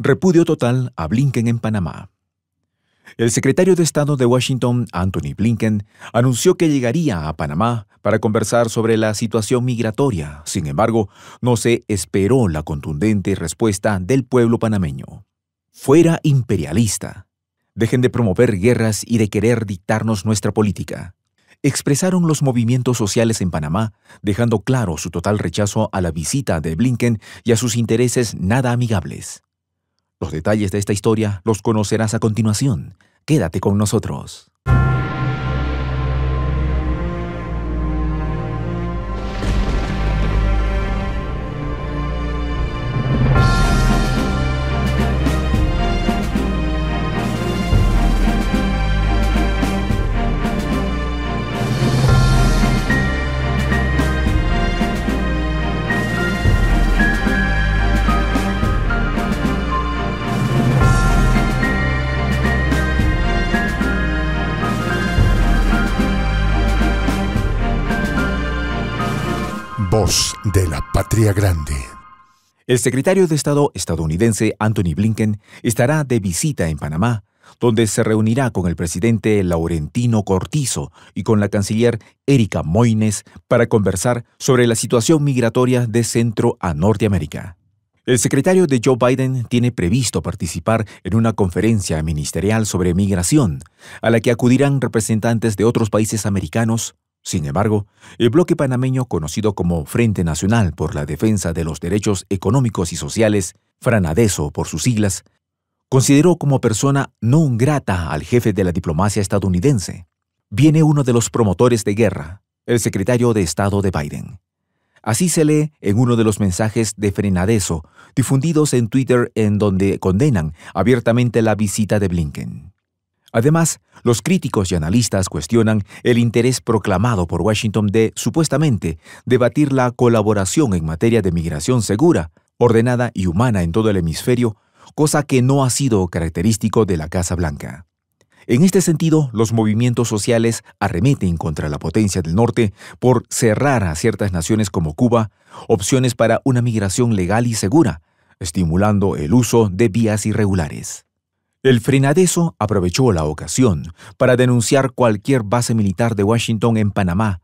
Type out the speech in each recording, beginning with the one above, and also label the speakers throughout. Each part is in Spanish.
Speaker 1: Repudio total a Blinken en Panamá. El secretario de Estado de Washington, Anthony Blinken, anunció que llegaría a Panamá para conversar sobre la situación migratoria. Sin embargo, no se esperó la contundente respuesta del pueblo panameño. Fuera imperialista. Dejen de promover guerras y de querer dictarnos nuestra política. Expresaron los movimientos sociales en Panamá, dejando claro su total rechazo a la visita de Blinken y a sus intereses nada amigables. Los detalles de esta historia los conocerás a continuación. Quédate con nosotros. de la Patria Grande. El secretario de Estado estadounidense Anthony Blinken estará de visita en Panamá, donde se reunirá con el presidente Laurentino Cortizo y con la canciller Erika Moines para conversar sobre la situación migratoria de Centro a Norteamérica. El secretario de Joe Biden tiene previsto participar en una conferencia ministerial sobre migración, a la que acudirán representantes de otros países americanos, sin embargo, el bloque panameño, conocido como Frente Nacional por la Defensa de los Derechos Económicos y Sociales, Franadeso por sus siglas, consideró como persona no grata al jefe de la diplomacia estadounidense. Viene uno de los promotores de guerra, el secretario de Estado de Biden. Así se lee en uno de los mensajes de Frenadeso difundidos en Twitter en donde condenan abiertamente la visita de Blinken. Además, los críticos y analistas cuestionan el interés proclamado por Washington de, supuestamente, debatir la colaboración en materia de migración segura, ordenada y humana en todo el hemisferio, cosa que no ha sido característico de la Casa Blanca. En este sentido, los movimientos sociales arremeten contra la potencia del norte por cerrar a ciertas naciones como Cuba opciones para una migración legal y segura, estimulando el uso de vías irregulares. El frenadeso aprovechó la ocasión para denunciar cualquier base militar de Washington en Panamá.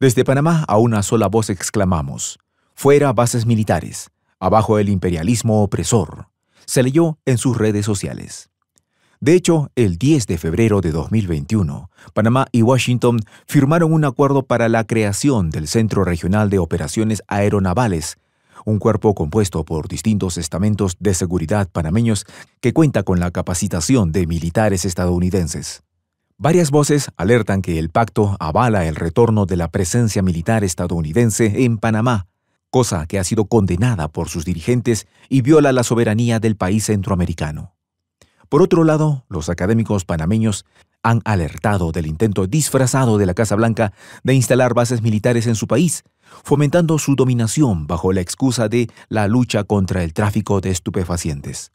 Speaker 1: Desde Panamá a una sola voz exclamamos, fuera bases militares, abajo el imperialismo opresor. Se leyó en sus redes sociales. De hecho, el 10 de febrero de 2021, Panamá y Washington firmaron un acuerdo para la creación del Centro Regional de Operaciones Aeronavales un cuerpo compuesto por distintos estamentos de seguridad panameños que cuenta con la capacitación de militares estadounidenses. Varias voces alertan que el pacto avala el retorno de la presencia militar estadounidense en Panamá, cosa que ha sido condenada por sus dirigentes y viola la soberanía del país centroamericano. Por otro lado, los académicos panameños han alertado del intento disfrazado de la Casa Blanca de instalar bases militares en su país, fomentando su dominación bajo la excusa de la lucha contra el tráfico de estupefacientes.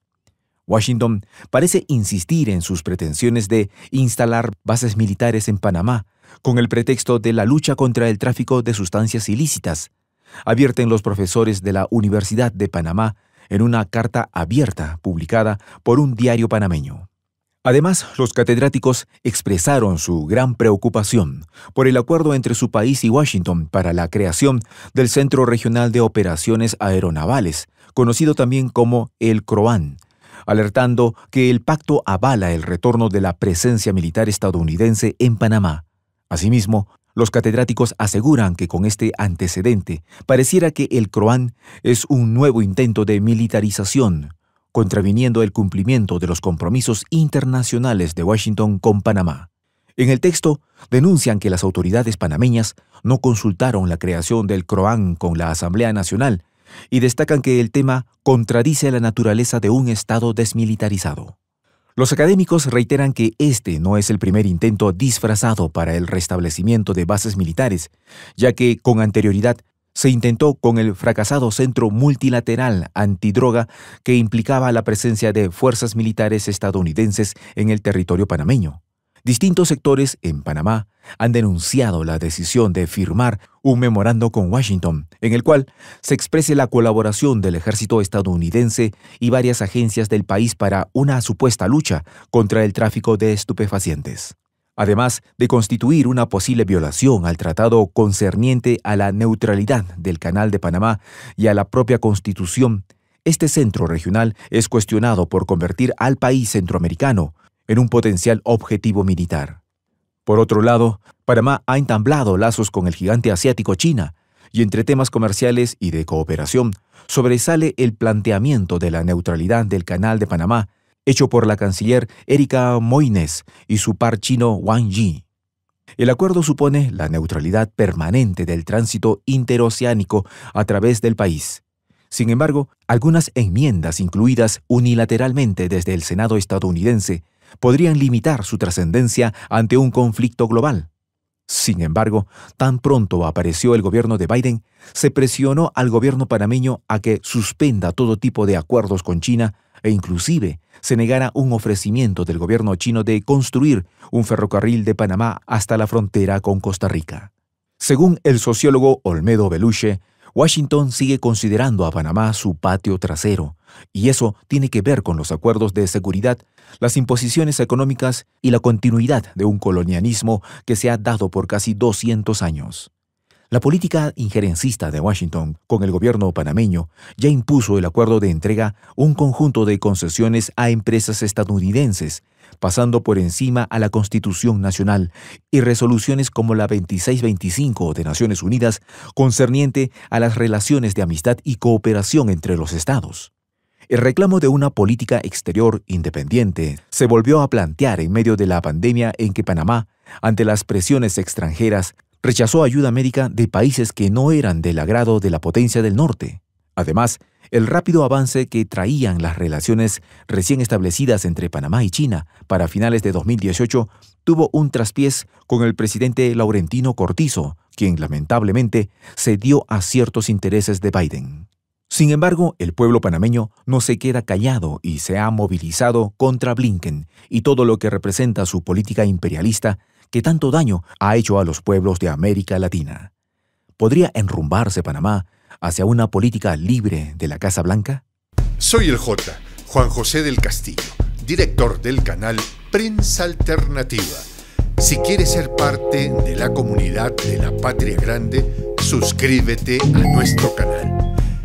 Speaker 1: Washington parece insistir en sus pretensiones de instalar bases militares en Panamá con el pretexto de la lucha contra el tráfico de sustancias ilícitas, advierten los profesores de la Universidad de Panamá en una carta abierta publicada por un diario panameño. Además, los catedráticos expresaron su gran preocupación por el acuerdo entre su país y Washington para la creación del Centro Regional de Operaciones Aeronavales, conocido también como el CROAN, alertando que el pacto avala el retorno de la presencia militar estadounidense en Panamá. Asimismo, los catedráticos aseguran que con este antecedente pareciera que el CROAN es un nuevo intento de militarización contraviniendo el cumplimiento de los compromisos internacionales de Washington con Panamá. En el texto denuncian que las autoridades panameñas no consultaron la creación del CROAN con la Asamblea Nacional y destacan que el tema contradice la naturaleza de un Estado desmilitarizado. Los académicos reiteran que este no es el primer intento disfrazado para el restablecimiento de bases militares, ya que con anterioridad se intentó con el fracasado Centro Multilateral Antidroga que implicaba la presencia de fuerzas militares estadounidenses en el territorio panameño. Distintos sectores en Panamá han denunciado la decisión de firmar un memorando con Washington, en el cual se exprese la colaboración del ejército estadounidense y varias agencias del país para una supuesta lucha contra el tráfico de estupefacientes además de constituir una posible violación al tratado concerniente a la neutralidad del Canal de Panamá y a la propia Constitución, este centro regional es cuestionado por convertir al país centroamericano en un potencial objetivo militar. Por otro lado, Panamá ha entablado lazos con el gigante asiático China, y entre temas comerciales y de cooperación sobresale el planteamiento de la neutralidad del Canal de Panamá hecho por la canciller Erika Moines y su par chino Wang Yi. El acuerdo supone la neutralidad permanente del tránsito interoceánico a través del país. Sin embargo, algunas enmiendas incluidas unilateralmente desde el Senado estadounidense podrían limitar su trascendencia ante un conflicto global. Sin embargo, tan pronto apareció el gobierno de Biden, se presionó al gobierno panameño a que suspenda todo tipo de acuerdos con China e inclusive se negara un ofrecimiento del gobierno chino de construir un ferrocarril de Panamá hasta la frontera con Costa Rica. Según el sociólogo Olmedo Beluche, Washington sigue considerando a Panamá su patio trasero, y eso tiene que ver con los acuerdos de seguridad, las imposiciones económicas y la continuidad de un colonialismo que se ha dado por casi 200 años. La política injerencista de Washington con el gobierno panameño ya impuso el acuerdo de entrega un conjunto de concesiones a empresas estadounidenses, pasando por encima a la Constitución Nacional y resoluciones como la 2625 de Naciones Unidas concerniente a las relaciones de amistad y cooperación entre los estados. El reclamo de una política exterior independiente se volvió a plantear en medio de la pandemia en que Panamá, ante las presiones extranjeras, rechazó ayuda médica de países que no eran del agrado de la potencia del norte. Además, el rápido avance que traían las relaciones recién establecidas entre Panamá y China para finales de 2018 tuvo un traspiés con el presidente Laurentino Cortizo, quien lamentablemente cedió a ciertos intereses de Biden. Sin embargo, el pueblo panameño no se queda callado y se ha movilizado contra Blinken y todo lo que representa su política imperialista que tanto daño ha hecho a los pueblos de América Latina. ¿Podría enrumbarse Panamá hacia una política libre de la Casa Blanca? Soy el J, Juan José del Castillo, director del canal Prensa Alternativa. Si quieres ser parte de la comunidad de la Patria Grande, suscríbete a nuestro canal.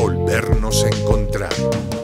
Speaker 1: volvernos a encontrar.